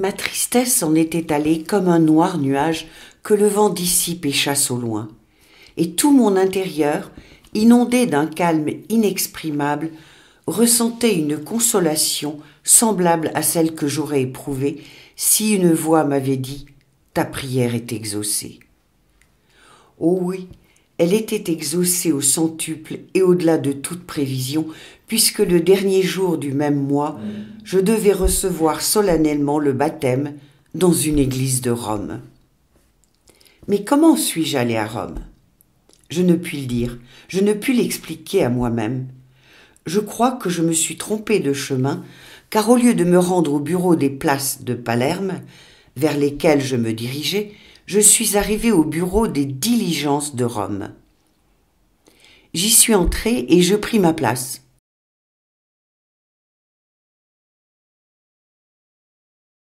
Ma tristesse en était allée comme un noir nuage que le vent dissipe et chasse au loin. Et tout mon intérieur, inondé d'un calme inexprimable, ressentait une consolation semblable à celle que j'aurais éprouvée si une voix m'avait dit Ta prière est exaucée. Oh oui, elle était exaucée au centuple et au-delà de toute prévision puisque le dernier jour du même mois, mm. je devais recevoir solennellement le baptême dans une église de Rome. Mais comment suis-je allé à Rome Je ne puis le dire, je ne puis l'expliquer à moi-même. Je crois que je me suis trompé de chemin, car au lieu de me rendre au bureau des places de Palerme, vers lesquelles je me dirigeais, je suis arrivé au bureau des diligences de Rome. J'y suis entré et je pris ma place.